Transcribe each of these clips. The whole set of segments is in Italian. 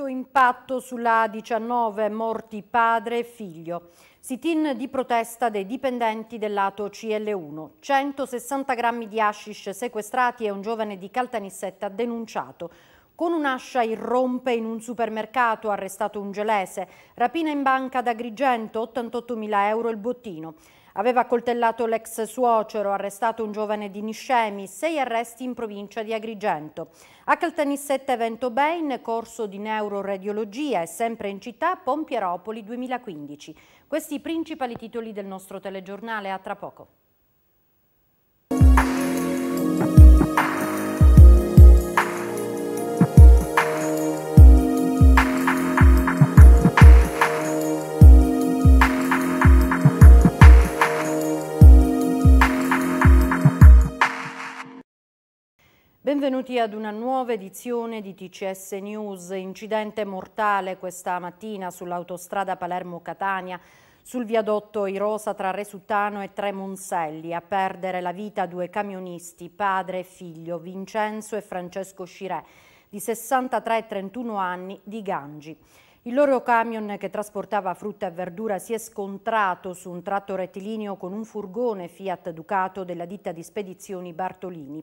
diretto impatto sulla 19 morti padre e figlio. Sit-in di protesta dei dipendenti del lato CL1. 160 grammi di hashish sequestrati e un giovane di Caltanissetta denunciato. Con un'ascia irrompe in un supermercato, arrestato un gelese. Rapina in banca ad Agrigento, 88.000 euro il bottino. Aveva coltellato l'ex suocero, arrestato un giovane di Niscemi, sei arresti in provincia di Agrigento. A Caltanissetta Vento Bain, corso di neuroradiologia e sempre in città Pompieropoli 2015. Questi i principali titoli del nostro telegiornale, a tra poco. Benvenuti ad una nuova edizione di TCS News. Incidente mortale questa mattina sull'autostrada Palermo-Catania, sul viadotto Irosa tra Resuttano e Tremonselli, a perdere la vita due camionisti, padre e figlio, Vincenzo e Francesco Scirè, di 63 e 31 anni, di Gangi. Il loro camion che trasportava frutta e verdura si è scontrato su un tratto rettilineo con un furgone Fiat Ducato della ditta di spedizioni Bartolini.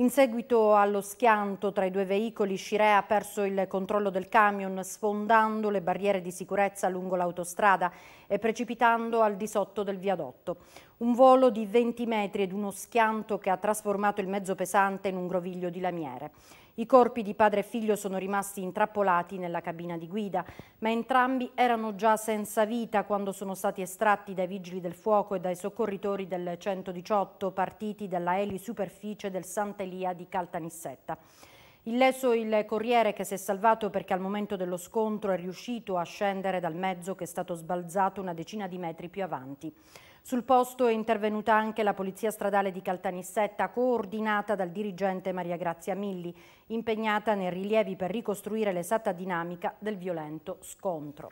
In seguito allo schianto tra i due veicoli, Scirea ha perso il controllo del camion sfondando le barriere di sicurezza lungo l'autostrada e precipitando al di sotto del viadotto. Un volo di 20 metri ed uno schianto che ha trasformato il mezzo pesante in un groviglio di lamiere. I corpi di padre e figlio sono rimasti intrappolati nella cabina di guida, ma entrambi erano già senza vita quando sono stati estratti dai vigili del fuoco e dai soccorritori del 118 partiti dalla elisuperficie del Sant'Elia di Caltanissetta. Illeso il corriere che si è salvato perché al momento dello scontro è riuscito a scendere dal mezzo che è stato sbalzato una decina di metri più avanti. Sul posto è intervenuta anche la Polizia Stradale di Caltanissetta, coordinata dal dirigente Maria Grazia Milli, impegnata nei rilievi per ricostruire l'esatta dinamica del violento scontro.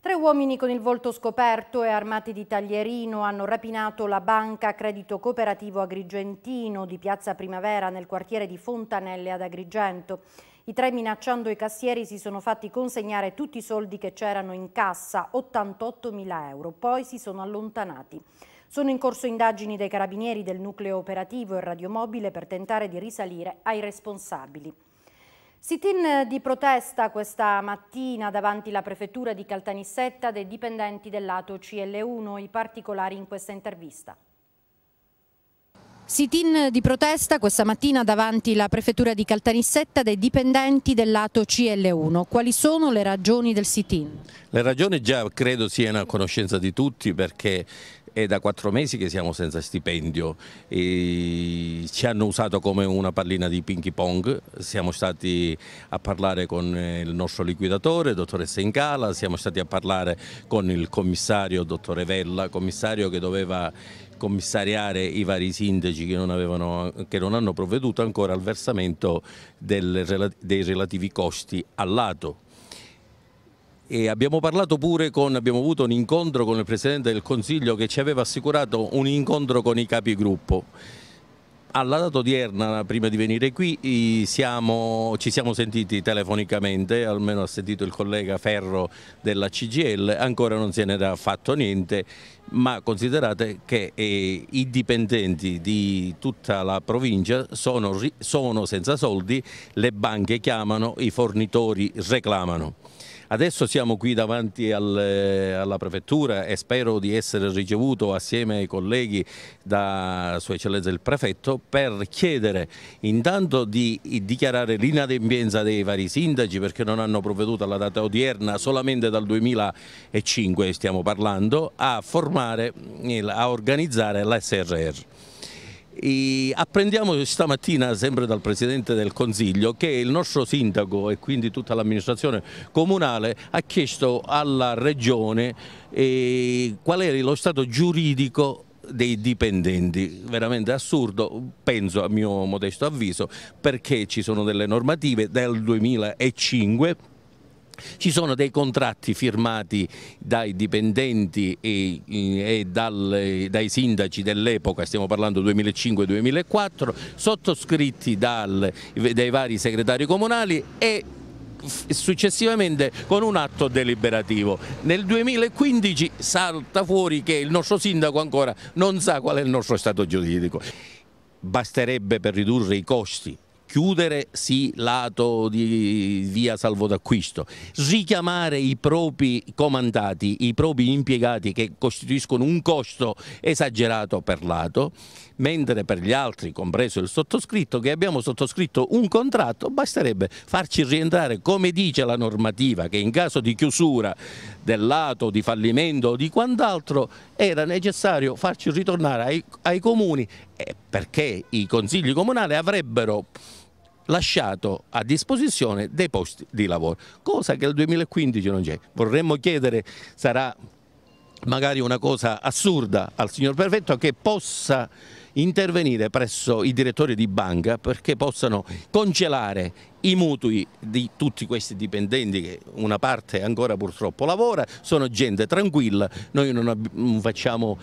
Tre uomini con il volto scoperto e armati di taglierino hanno rapinato la banca Credito Cooperativo Agrigentino di Piazza Primavera nel quartiere di Fontanelle ad Agrigento. I tre minacciando i cassieri si sono fatti consegnare tutti i soldi che c'erano in cassa, 88 mila euro, poi si sono allontanati. Sono in corso indagini dei carabinieri del nucleo operativo e radiomobile per tentare di risalire ai responsabili. Sit-in di protesta questa mattina davanti alla prefettura di Caltanissetta dei dipendenti del lato CL1, i particolari in questa intervista. Sit-in di protesta questa mattina davanti alla prefettura di Caltanissetta dai dipendenti del lato CL1. Quali sono le ragioni del sit-in? Le ragioni già credo siano a conoscenza di tutti perché è da quattro mesi che siamo senza stipendio, e ci hanno usato come una pallina di ping pong, siamo stati a parlare con eh, il nostro liquidatore, dottoressa Incala, siamo stati a parlare con il commissario, dottore Vella, commissario che doveva commissariare i vari sindaci che non, avevano, che non hanno provveduto ancora al versamento del, dei relativi costi all'ato. E abbiamo parlato pure con, abbiamo avuto un incontro con il Presidente del Consiglio che ci aveva assicurato un incontro con i capigruppo alla data odierna, prima di venire qui, siamo, ci siamo sentiti telefonicamente, almeno ha sentito il collega Ferro della CGL, ancora non se ne era fatto niente, ma considerate che eh, i dipendenti di tutta la provincia sono, sono senza soldi, le banche chiamano, i fornitori reclamano. Adesso siamo qui davanti al, eh, alla prefettura e spero di essere ricevuto assieme ai colleghi da Sua Eccellenza il Prefetto per chiedere intanto di dichiarare l'inadempienza dei vari sindaci perché non hanno provveduto alla data odierna solamente dal 2005 stiamo parlando a formare, a organizzare l'SRR. E apprendiamo stamattina, sempre dal Presidente del Consiglio, che il nostro sindaco e quindi tutta l'amministrazione comunale ha chiesto alla Regione eh, qual era lo stato giuridico dei dipendenti, veramente assurdo, penso a mio modesto avviso, perché ci sono delle normative del 2005 ci sono dei contratti firmati dai dipendenti e, e dal, dai sindaci dell'epoca, stiamo parlando 2005-2004, sottoscritti dal, dai vari segretari comunali e successivamente con un atto deliberativo. Nel 2015 salta fuori che il nostro sindaco ancora non sa qual è il nostro stato giuridico. Basterebbe per ridurre i costi chiudere sì lato di via salvo d'acquisto, richiamare i propri comandati, i propri impiegati che costituiscono un costo esagerato per lato, mentre per gli altri, compreso il sottoscritto, che abbiamo sottoscritto un contratto, basterebbe farci rientrare come dice la normativa che in caso di chiusura del lato, di fallimento o di quant'altro era necessario farci ritornare ai, ai comuni perché i consigli comunali avrebbero lasciato a disposizione dei posti di lavoro, cosa che nel 2015 non c'è. Vorremmo chiedere, sarà magari una cosa assurda al signor Perfetto che possa intervenire presso i direttori di banca perché possano congelare i mutui di tutti questi dipendenti che una parte ancora purtroppo lavora, sono gente tranquilla, noi non facciamo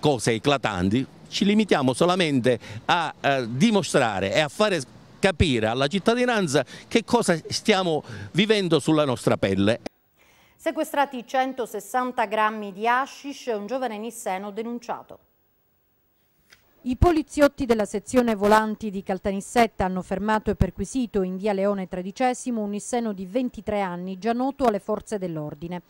cose eclatanti, ci limitiamo solamente a, a eh, dimostrare e a fare capire alla cittadinanza che cosa stiamo vivendo sulla nostra pelle. Sequestrati 160 grammi di hashish, un giovane nisseno denunciato. I poliziotti della sezione volanti di Caltanissetta hanno fermato e perquisito in via Leone XIII un nisseno di 23 anni già noto alle forze dell'ordine.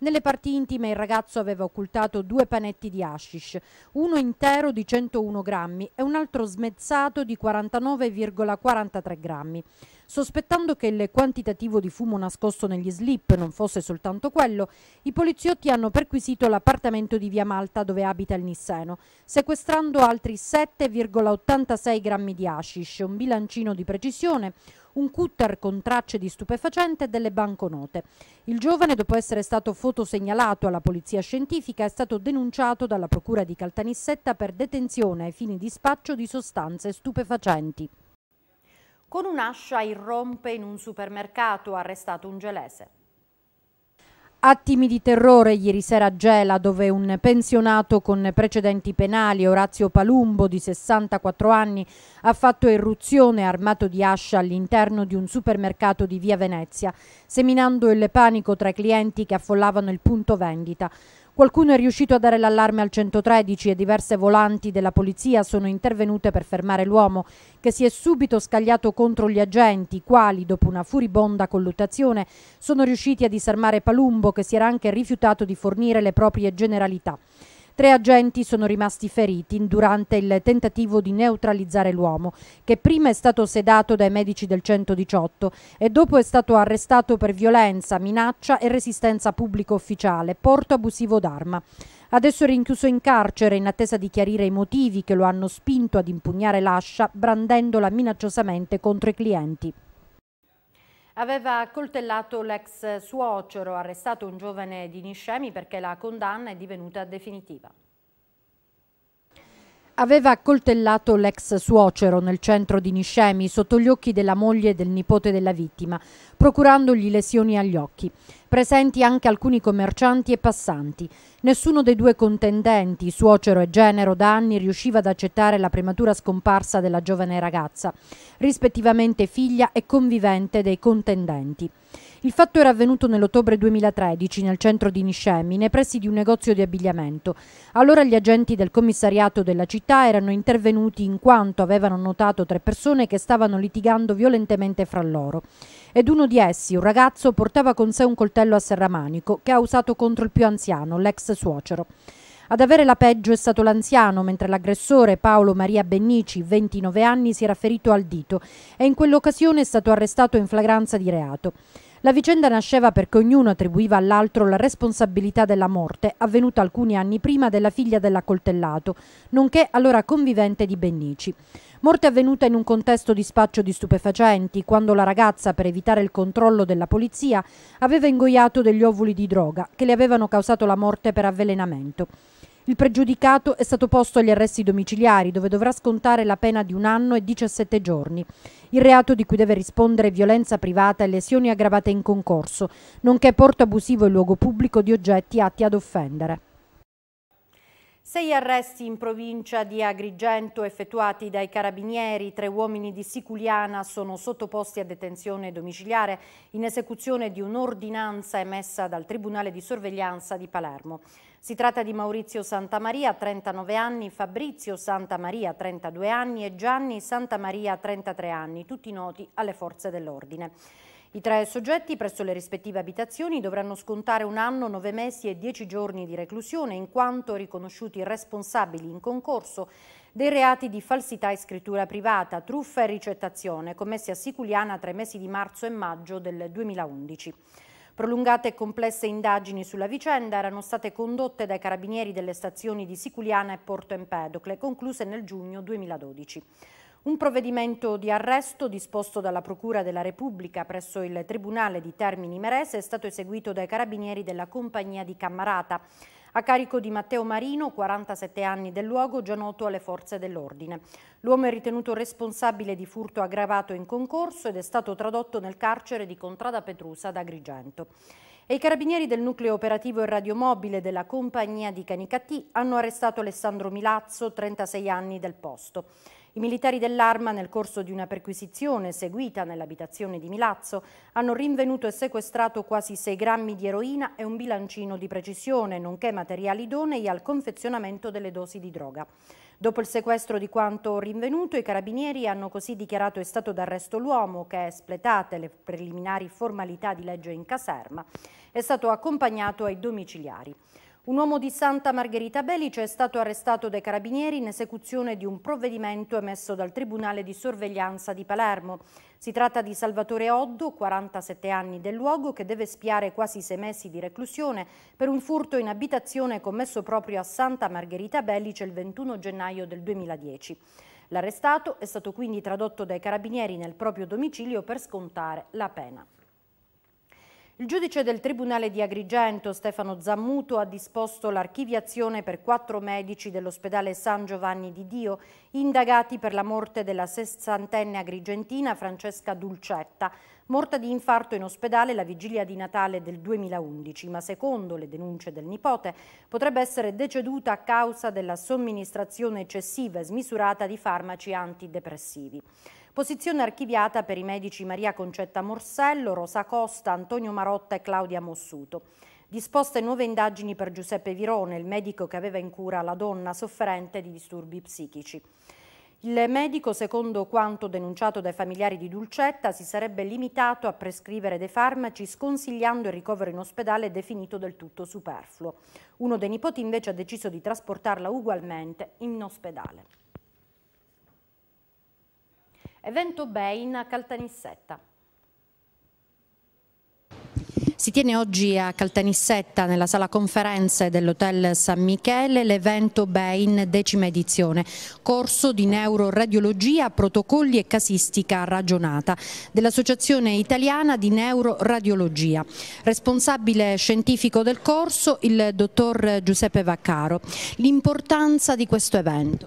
Nelle parti intime il ragazzo aveva occultato due panetti di hashish, uno intero di 101 grammi e un altro smezzato di 49,43 grammi. Sospettando che il quantitativo di fumo nascosto negli slip non fosse soltanto quello, i poliziotti hanno perquisito l'appartamento di Via Malta dove abita il Nisseno, sequestrando altri 7,86 grammi di hashish, un bilancino di precisione, un cutter con tracce di stupefacente e delle banconote. Il giovane, dopo essere stato fotosegnalato alla polizia scientifica, è stato denunciato dalla procura di Caltanissetta per detenzione ai fini di spaccio di sostanze stupefacenti. Con un'ascia irrompe in un supermercato, arrestato un gelese. Attimi di terrore ieri sera a Gela dove un pensionato con precedenti penali, Orazio Palumbo di 64 anni, ha fatto irruzione armato di ascia all'interno di un supermercato di via Venezia, seminando il panico tra i clienti che affollavano il punto vendita. Qualcuno è riuscito a dare l'allarme al 113 e diverse volanti della polizia sono intervenute per fermare l'uomo, che si è subito scagliato contro gli agenti, quali, dopo una furibonda colluttazione, sono riusciti a disarmare Palumbo, che si era anche rifiutato di fornire le proprie generalità. Tre agenti sono rimasti feriti durante il tentativo di neutralizzare l'uomo, che prima è stato sedato dai medici del 118 e dopo è stato arrestato per violenza, minaccia e resistenza pubblico ufficiale, porto abusivo d'arma. Adesso è rinchiuso in carcere in attesa di chiarire i motivi che lo hanno spinto ad impugnare l'ascia brandendola minacciosamente contro i clienti aveva coltellato l'ex suocero, arrestato un giovane di Niscemi perché la condanna è divenuta definitiva aveva accoltellato l'ex suocero nel centro di Niscemi sotto gli occhi della moglie e del nipote della vittima, procurandogli lesioni agli occhi. Presenti anche alcuni commercianti e passanti. Nessuno dei due contendenti, suocero e genero, da anni riusciva ad accettare la prematura scomparsa della giovane ragazza, rispettivamente figlia e convivente dei contendenti. Il fatto era avvenuto nell'ottobre 2013 nel centro di Niscemi, nei pressi di un negozio di abbigliamento. Allora gli agenti del commissariato della città erano intervenuti in quanto avevano notato tre persone che stavano litigando violentemente fra loro. Ed uno di essi, un ragazzo, portava con sé un coltello a serramanico che ha usato contro il più anziano, l'ex suocero. Ad avere la peggio è stato l'anziano, mentre l'aggressore Paolo Maria Bennici, 29 anni, si era ferito al dito e in quell'occasione è stato arrestato in flagranza di reato. La vicenda nasceva perché ognuno attribuiva all'altro la responsabilità della morte avvenuta alcuni anni prima della figlia dell'accoltellato, nonché allora convivente di Bennici. Morte avvenuta in un contesto di spaccio di stupefacenti, quando la ragazza, per evitare il controllo della polizia, aveva ingoiato degli ovuli di droga che le avevano causato la morte per avvelenamento. Il pregiudicato è stato posto agli arresti domiciliari dove dovrà scontare la pena di un anno e 17 giorni. Il reato di cui deve rispondere è violenza privata e lesioni aggravate in concorso, nonché porto abusivo in luogo pubblico di oggetti atti ad offendere. Sei arresti in provincia di Agrigento effettuati dai carabinieri, tre uomini di Siculiana sono sottoposti a detenzione domiciliare in esecuzione di un'ordinanza emessa dal Tribunale di Sorveglianza di Palermo. Si tratta di Maurizio Santamaria, 39 anni, Fabrizio Santamaria, 32 anni e Gianni Santamaria, 33 anni, tutti noti alle forze dell'ordine. I tre soggetti presso le rispettive abitazioni dovranno scontare un anno, nove mesi e dieci giorni di reclusione in quanto riconosciuti responsabili in concorso dei reati di falsità e scrittura privata, truffa e ricettazione commessi a Siculiana tra i mesi di marzo e maggio del 2011. Prolungate e complesse indagini sulla vicenda erano state condotte dai carabinieri delle stazioni di Siculiana e Porto Empedocle, concluse nel giugno 2012. Un provvedimento di arresto disposto dalla Procura della Repubblica presso il Tribunale di Termini Merese è stato eseguito dai carabinieri della compagnia di Cammarata a carico di Matteo Marino, 47 anni del luogo, già noto alle forze dell'ordine. L'uomo è ritenuto responsabile di furto aggravato in concorso ed è stato tradotto nel carcere di Contrada Petrusa ad Agrigento. E I carabinieri del nucleo operativo e radiomobile della compagnia di Canicattì hanno arrestato Alessandro Milazzo, 36 anni del posto. I militari dell'Arma, nel corso di una perquisizione seguita nell'abitazione di Milazzo, hanno rinvenuto e sequestrato quasi 6 grammi di eroina e un bilancino di precisione, nonché materiali idonei al confezionamento delle dosi di droga. Dopo il sequestro di quanto rinvenuto, i carabinieri hanno così dichiarato in stato d'arresto l'uomo che, espletate le preliminari formalità di legge in caserma, è stato accompagnato ai domiciliari. Un uomo di Santa Margherita Bellice è stato arrestato dai carabinieri in esecuzione di un provvedimento emesso dal Tribunale di Sorveglianza di Palermo. Si tratta di Salvatore Oddo, 47 anni del luogo, che deve spiare quasi sei mesi di reclusione per un furto in abitazione commesso proprio a Santa Margherita Bellice il 21 gennaio del 2010. L'arrestato è stato quindi tradotto dai carabinieri nel proprio domicilio per scontare la pena. Il giudice del Tribunale di Agrigento, Stefano Zammuto, ha disposto l'archiviazione per quattro medici dell'ospedale San Giovanni di Dio, indagati per la morte della sessantenne agrigentina Francesca Dulcetta, morta di infarto in ospedale la vigilia di Natale del 2011, ma secondo le denunce del nipote potrebbe essere deceduta a causa della somministrazione eccessiva e smisurata di farmaci antidepressivi. Posizione archiviata per i medici Maria Concetta Morsello, Rosa Costa, Antonio Marotta e Claudia Mossuto. Disposte nuove indagini per Giuseppe Virone, il medico che aveva in cura la donna sofferente di disturbi psichici. Il medico, secondo quanto denunciato dai familiari di Dulcetta, si sarebbe limitato a prescrivere dei farmaci sconsigliando il ricovero in ospedale definito del tutto superfluo. Uno dei nipoti invece ha deciso di trasportarla ugualmente in ospedale. Evento Bain a Caltanissetta. Si tiene oggi a Caltanissetta, nella sala conferenze dell'Hotel San Michele, l'evento BEIN decima edizione, corso di neuroradiologia, protocolli e casistica ragionata dell'Associazione Italiana di Neuroradiologia. Responsabile scientifico del corso il dottor Giuseppe Vaccaro. L'importanza di questo evento.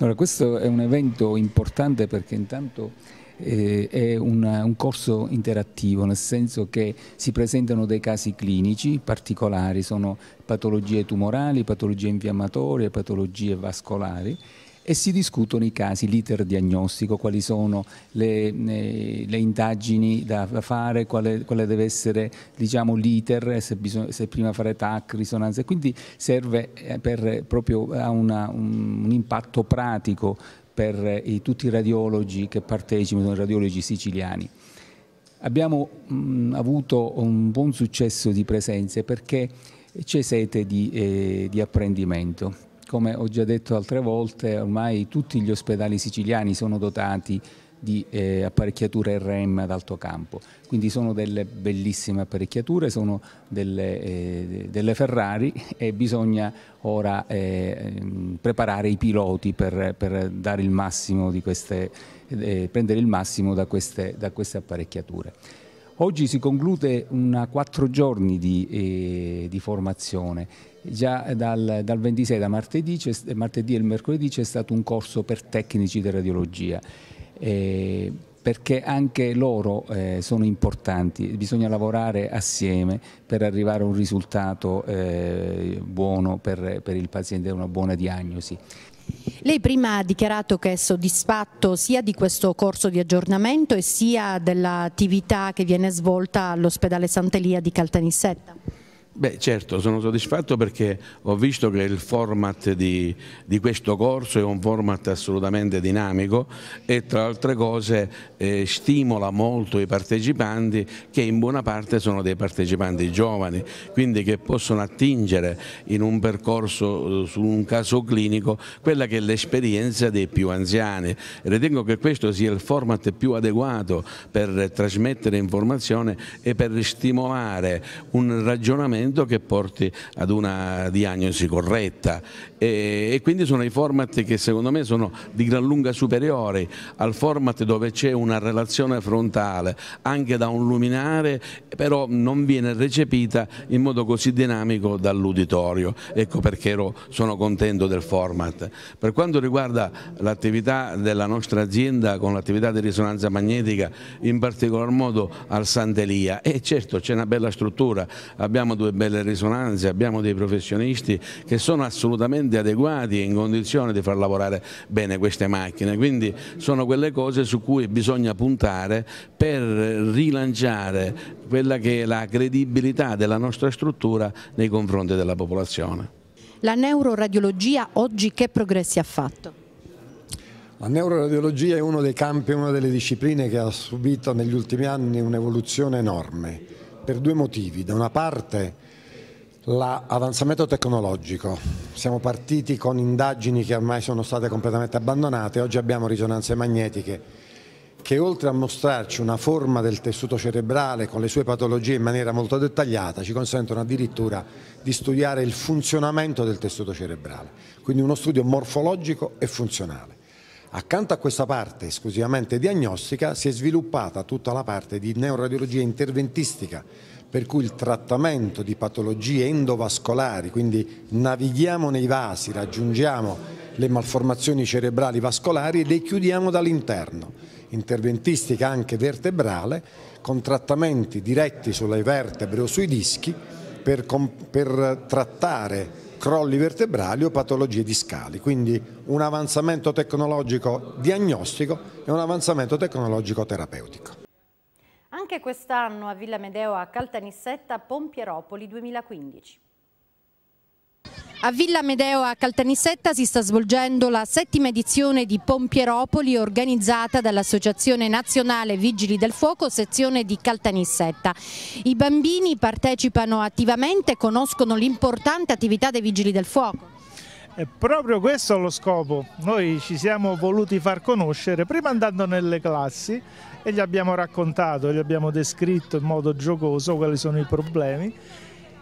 Allora, questo è un evento importante perché intanto eh, è una, un corso interattivo, nel senso che si presentano dei casi clinici particolari, sono patologie tumorali, patologie infiammatorie, patologie vascolari e si discutono i casi, l'iter diagnostico, quali sono le, eh, le indagini da fare, quale, quale deve essere diciamo, l'iter, eh, se, se, prima fare TAC, risonanza, quindi serve eh, per, proprio a una, un, un impatto pratico per i, tutti i radiologi che partecipano, i radiologi siciliani. Abbiamo mh, mm, avuto un buon successo di presenze perché c'è sete di, eh, di apprendimento come ho già detto altre volte, ormai tutti gli ospedali siciliani sono dotati di eh, apparecchiature RM ad alto campo. Quindi sono delle bellissime apparecchiature, sono delle, eh, delle Ferrari e bisogna ora eh, ehm, preparare i piloti per, per il queste, eh, prendere il massimo da queste, da queste apparecchiature. Oggi si conclude una quattro giorni di, eh, di formazione. Già dal, dal 26, da martedì, martedì, e il mercoledì c'è stato un corso per tecnici di radiologia. Eh, perché anche loro eh, sono importanti, bisogna lavorare assieme per arrivare a un risultato eh, buono per, per il paziente, una buona diagnosi. Lei prima ha dichiarato che è soddisfatto sia di questo corso di aggiornamento e sia dell'attività che viene svolta all'ospedale Sant'Elia di Caltanissetta. Beh certo, sono soddisfatto perché ho visto che il format di, di questo corso è un format assolutamente dinamico e tra altre cose eh, stimola molto i partecipanti che in buona parte sono dei partecipanti giovani, quindi che possono attingere in un percorso eh, su un caso clinico quella che è l'esperienza dei più anziani. Ritengo che questo sia il format più adeguato per trasmettere informazione e per stimolare un ragionamento trattamento che porti ad una diagnosi corretta e, e quindi sono i format che secondo me sono di gran lunga superiori al format dove c'è una relazione frontale anche da un luminare però non viene recepita in modo così dinamico dall'uditorio ecco perché ero, sono contento del format per quanto riguarda l'attività della nostra azienda con l'attività di risonanza magnetica in particolar modo al Sant'Elia e certo c'è una bella struttura abbiamo due delle belle risonanze, abbiamo dei professionisti che sono assolutamente adeguati e in condizione di far lavorare bene queste macchine, quindi sono quelle cose su cui bisogna puntare per rilanciare quella che è la credibilità della nostra struttura nei confronti della popolazione. La neuroradiologia oggi che progressi ha fatto? La neuroradiologia è uno dei campi, una delle discipline che ha subito negli ultimi anni un'evoluzione enorme per due motivi. Da una parte l'avanzamento tecnologico. Siamo partiti con indagini che ormai sono state completamente abbandonate, oggi abbiamo risonanze magnetiche che oltre a mostrarci una forma del tessuto cerebrale con le sue patologie in maniera molto dettagliata, ci consentono addirittura di studiare il funzionamento del tessuto cerebrale, quindi uno studio morfologico e funzionale. Accanto a questa parte esclusivamente diagnostica si è sviluppata tutta la parte di neuroradiologia interventistica, per cui il trattamento di patologie endovascolari, quindi navighiamo nei vasi, raggiungiamo le malformazioni cerebrali vascolari e le chiudiamo dall'interno. Interventistica anche vertebrale, con trattamenti diretti sulle vertebre o sui dischi per, per trattare crolli vertebrali o patologie discali, quindi un avanzamento tecnologico diagnostico e un avanzamento tecnologico terapeutico. Anche quest'anno a Villa Medeo a Caltanissetta Pompieropoli 2015. A Villa Medeo a Caltanissetta si sta svolgendo la settima edizione di Pompieropoli organizzata dall'Associazione Nazionale Vigili del Fuoco sezione di Caltanissetta. I bambini partecipano attivamente e conoscono l'importante attività dei Vigili del Fuoco. È proprio questo lo scopo, noi ci siamo voluti far conoscere prima andando nelle classi e gli abbiamo raccontato, gli abbiamo descritto in modo giocoso quali sono i problemi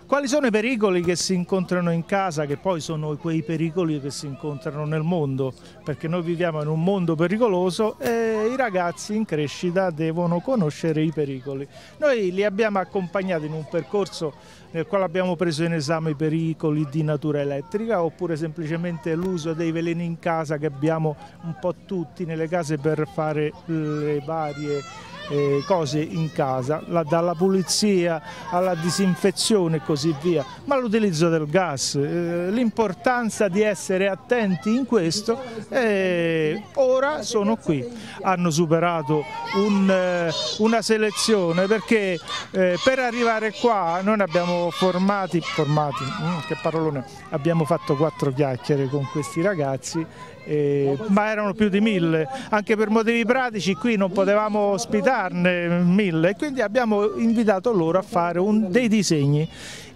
quali sono i pericoli che si incontrano in casa, che poi sono quei pericoli che si incontrano nel mondo? Perché noi viviamo in un mondo pericoloso e i ragazzi in crescita devono conoscere i pericoli. Noi li abbiamo accompagnati in un percorso nel quale abbiamo preso in esame i pericoli di natura elettrica oppure semplicemente l'uso dei veleni in casa che abbiamo un po' tutti nelle case per fare le varie eh, cose in casa, la, dalla pulizia alla disinfezione e così via, ma l'utilizzo del gas, eh, l'importanza di essere attenti in questo, eh, ora sono qui, hanno superato un, eh, una selezione perché eh, per arrivare qua noi abbiamo formati, formati, mm, che parolone, abbiamo fatto quattro chiacchiere con questi ragazzi eh, ma erano più di mille, anche per motivi pratici qui non potevamo ospitarne mille e quindi abbiamo invitato loro a fare un, dei disegni.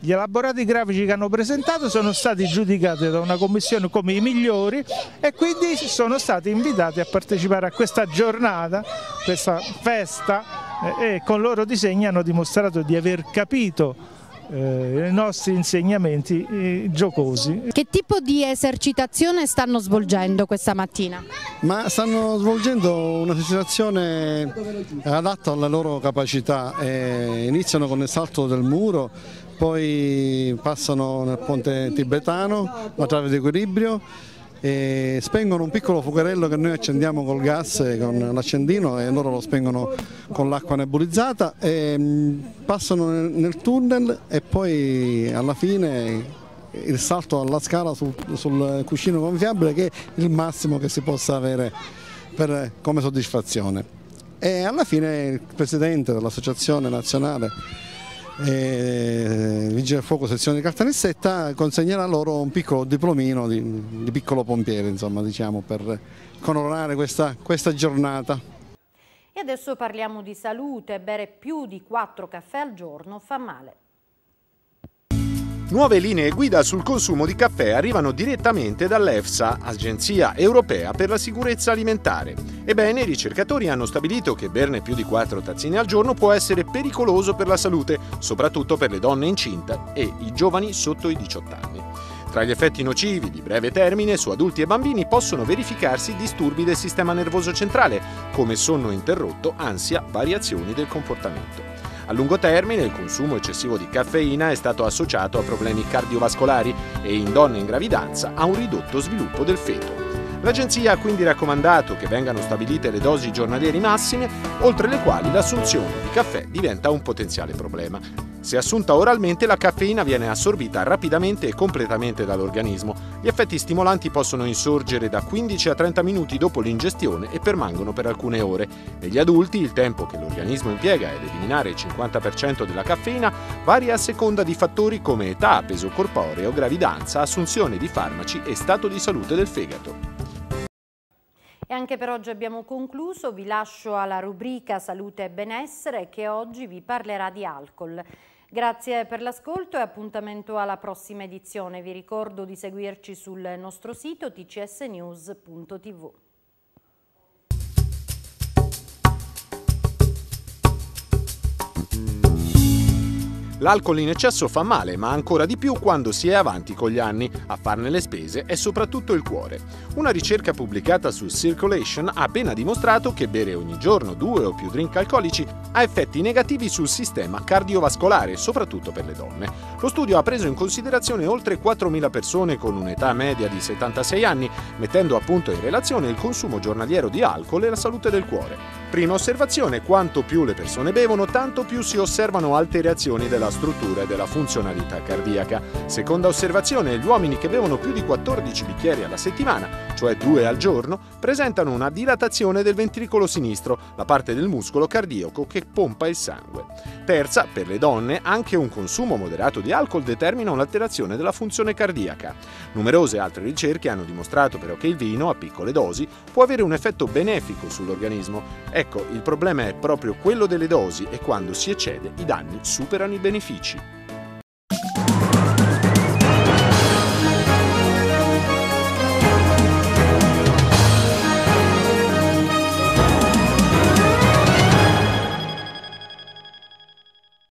Gli elaborati grafici che hanno presentato sono stati giudicati da una commissione come i migliori e quindi sono stati invitati a partecipare a questa giornata, questa festa eh, e con loro disegni hanno dimostrato di aver capito eh, i nostri insegnamenti eh, giocosi. Che tipo di esercitazione stanno svolgendo questa mattina? Ma stanno svolgendo un'esercitazione adatta alla loro capacità, eh, iniziano con il salto del muro, poi passano nel ponte tibetano, la trave di equilibrio, e spengono un piccolo fuocherello che noi accendiamo col gas e con l'accendino e loro lo spengono con l'acqua nebulizzata e mm, passano nel tunnel e poi alla fine il salto alla scala sul, sul cuscino gonfiabile che è il massimo che si possa avere per, come soddisfazione. E alla fine il presidente dell'Associazione Nazionale eh, Vigile del Fuoco sezione di Caltanissetta consegnerà loro un piccolo diplomino di, di piccolo pompiere insomma, diciamo, per colorare questa, questa giornata. E adesso parliamo di salute, bere più di 4 caffè al giorno fa male. Nuove linee guida sul consumo di caffè arrivano direttamente dall'EFSA, Agenzia Europea per la Sicurezza Alimentare. Ebbene, i ricercatori hanno stabilito che berne più di 4 tazzine al giorno può essere pericoloso per la salute, soprattutto per le donne incinte e i giovani sotto i 18 anni. Tra gli effetti nocivi di breve termine su adulti e bambini possono verificarsi disturbi del sistema nervoso centrale, come sonno interrotto, ansia, variazioni del comportamento. A lungo termine il consumo eccessivo di caffeina è stato associato a problemi cardiovascolari e in donne in gravidanza a un ridotto sviluppo del feto. L'agenzia ha quindi raccomandato che vengano stabilite le dosi giornalieri massime, oltre le quali l'assunzione di caffè diventa un potenziale problema. Se assunta oralmente, la caffeina viene assorbita rapidamente e completamente dall'organismo. Gli effetti stimolanti possono insorgere da 15 a 30 minuti dopo l'ingestione e permangono per alcune ore. Negli adulti, il tempo che l'organismo impiega ad eliminare il 50% della caffeina varia a seconda di fattori come età, peso corporeo, gravidanza, assunzione di farmaci e stato di salute del fegato. E anche per oggi abbiamo concluso, vi lascio alla rubrica Salute e Benessere che oggi vi parlerà di alcol. Grazie per l'ascolto e appuntamento alla prossima edizione. Vi ricordo di seguirci sul nostro sito tcsnews.tv. L'alcol in eccesso fa male, ma ancora di più quando si è avanti con gli anni. A farne le spese è soprattutto il cuore. Una ricerca pubblicata su Circulation ha appena dimostrato che bere ogni giorno due o più drink alcolici ha effetti negativi sul sistema cardiovascolare, soprattutto per le donne. Lo studio ha preso in considerazione oltre 4.000 persone con un'età media di 76 anni, mettendo appunto in relazione il consumo giornaliero di alcol e la salute del cuore. Prima osservazione, quanto più le persone bevono, tanto più si osservano alterazioni della struttura e della funzionalità cardiaca. Seconda osservazione, gli uomini che bevono più di 14 bicchieri alla settimana, cioè due al giorno, presentano una dilatazione del ventricolo sinistro, la parte del muscolo cardiaco che pompa il sangue. Terza, per le donne, anche un consumo moderato di alcol determina un'alterazione della funzione cardiaca. Numerose altre ricerche hanno dimostrato però che il vino, a piccole dosi, può avere un effetto benefico sull'organismo. È Ecco, il problema è proprio quello delle dosi e quando si eccede i danni superano i benefici.